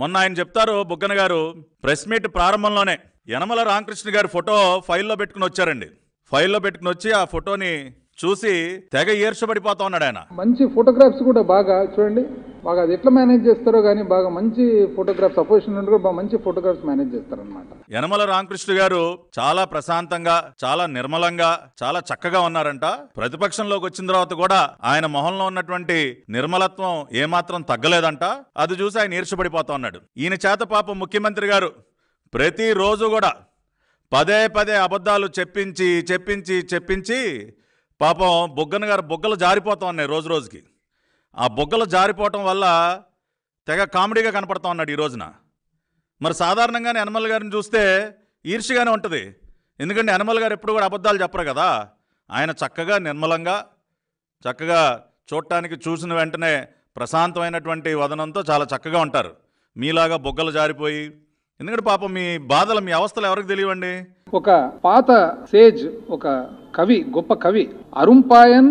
మొన్న ఆయన చెప్తారు బుగ్గన గారు ప్రెస్ మీట్ ప్రారంభంలోనే యనమల రామకృష్ణ గారి ఫోటో ఫైల్లో పెట్టుకుని వచ్చారండి ఫైల్లో పెట్టుకుని వచ్చి ఆ ఫోటోని చూసి తెగ ఈర్షపడిపోతా ఉన్నాడు ఆయన మంచి ఫోటోగ్రాఫ్స్ కూడా బాగా చూడండి బాగా అది ఎట్లా మేనేజ్ చేస్తారో కానీ బాగా మంచి ఫోటోగ్రాఫ్స్ అపోజిషన్ కూడా బాగా మంచి ఫోటోగ్రాఫ్స్ మేనేజ్ చేస్తారనమాట యనమల రామకృష్ణ గారు చాలా ప్రశాంతంగా చాలా నిర్మలంగా చాలా చక్కగా ఉన్నారంట ప్రతిపక్షంలోకి వచ్చిన తర్వాత కూడా ఆయన మొహంలో ఉన్నటువంటి నిర్మలత్వం ఏమాత్రం తగ్గలేదంట అది చూసి ఆయన ఈర్షపడిపోతా ఉన్నాడు ఈయన చేత పాపం ముఖ్యమంత్రి గారు ప్రతిరోజు కూడా పదే పదే అబద్ధాలు చెప్పించి చెప్పించి చెప్పించి పాపం బొగ్గన గారు బొగ్గలు జారిపోతా ఉన్నాయి రోజు రోజుకి ఆ బొగ్గలు జారిపోవటం వల్ల తెగ కామెడీగా కనపడతా ఉన్నాడు ఈ రోజున మరి సాధారణంగానే యనమల గారిని చూస్తే ఈర్షిగానే ఉంటుంది ఎందుకంటే యనమల గారు ఎప్పుడు కూడా అబద్ధాలు చెప్పరు కదా ఆయన చక్కగా నిర్మలంగా చక్కగా చూడటానికి చూసిన వెంటనే ప్రశాంతమైనటువంటి వదనంతో చాలా చక్కగా ఉంటారు మీలాగా బొగ్గలు జారిపోయి ఎందుకంటే పాపం మీ బాధలు మీ అవస్థలు ఎవరికి తెలియవండి ఒక పాత సేజ్ ఒక కవి గొప్ప కవి అరుంపాయన్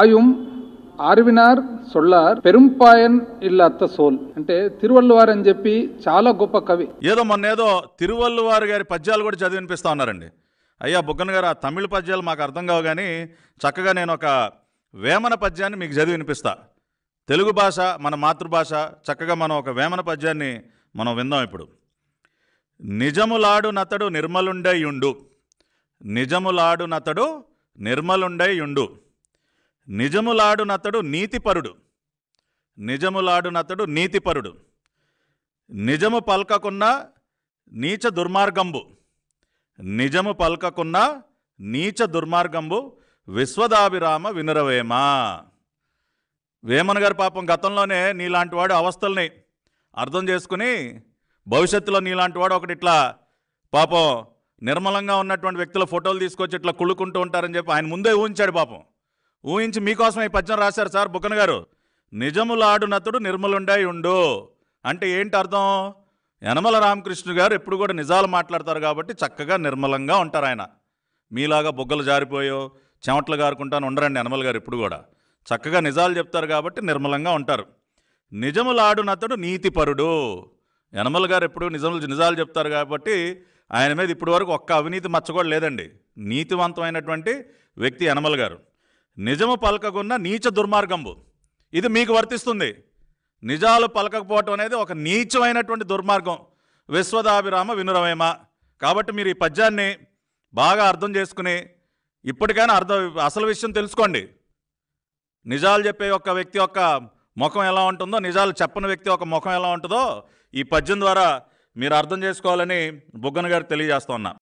ఆయుం ఆర్వినార్ సొల్లార్ పెరుంపాయన్ అత్త సోల్ అంటే తిరువల్లువారు అని చెప్పి చాలా గొప్ప కవి ఏదో ఏదో తిరువల్లువారు గారి పద్యాలు కూడా చదివి వినిపిస్తా ఉన్నారండి అయ్యా బుగ్గన్ గారు ఆ తమిళ పద్యాలు మాకు అర్థం కావు కానీ చక్కగా నేను ఒక వేమన పద్యాన్ని మీకు చదివి వినిపిస్తా తెలుగు భాష మన మాతృభాష చక్కగా మనం ఒక వేమన పద్యాన్ని మనం విందాం ఇప్పుడు నిజములాడునతడు నతడు నిజములాడునతడు యుండు నిజములాడునతడు నీతిపరుడు నిజములాడునతడు నీతిపరుడు నిజము పల్కకున్న నీచ దుర్మార్గంబు నిజము పల్కకున్న నీచ దుర్మార్గంబు విశ్వదాభిరామ వినురవేమ వేమన్ గారి పాపం గతంలోనే నీలాంటి వాడు అవస్థల్ని అర్థం చేసుకుని భవిష్యత్తులో నీలాంటి వాడు ఒకటి ఇట్లా పాపం నిర్మలంగా ఉన్నటువంటి వ్యక్తుల ఫోటోలు తీసుకొచ్చి ఇట్లా కుళ్ళుకుంటూ ఉంటారని చెప్పి ఆయన ముందే ఊహించాడు పాపం ఊహించి మీకోసం ఈ పద్యం రాశారు సార్ బుక్కన గారు నిజములాడునతుడు నిర్మలుండై ఉండు అంటే ఏంటి అర్థం యనమల రామకృష్ణు గారు ఎప్పుడు కూడా నిజాలు మాట్లాడతారు కాబట్టి చక్కగా నిర్మలంగా ఉంటారు ఆయన మీలాగా బొగ్గలు జారిపోయో చెమట్లు గారుకుంటాను ఉండరండి యనమల గారు ఎప్పుడు కూడా చక్కగా నిజాలు చెప్తారు కాబట్టి నిర్మలంగా ఉంటారు నిజములాడునతడు నీతిపరుడు యనమల గారు ఎప్పుడు నిజములు నిజాలు చెప్తారు కాబట్టి ఆయన మీద ఇప్పటివరకు ఒక్క అవినీతి మచ్చ కూడా లేదండి నీతివంతమైనటువంటి వ్యక్తి యనమల గారు నిజము పలకకున్న నీచ దుర్మార్గంబు ఇది మీకు వర్తిస్తుంది నిజాలు పలకకపోవటం అనేది ఒక నీచమైనటువంటి దుర్మార్గం విశ్వదాభిరామ వినురవేమ కాబట్టి మీరు ఈ పద్యాన్ని బాగా అర్థం చేసుకుని ఇప్పటికైనా అర్థం అసలు విషయం తెలుసుకోండి నిజాలు చెప్పే ఒక వ్యక్తి యొక్క ముఖం ఎలా ఉంటుందో నిజాలు చెప్పని వ్యక్తి ఒక ముఖం ఎలా ఉంటుందో ఈ పద్యం ద్వారా మీరు అర్థం చేసుకోవాలని బుగ్గన గారు తెలియజేస్తున్నా ఉన్నా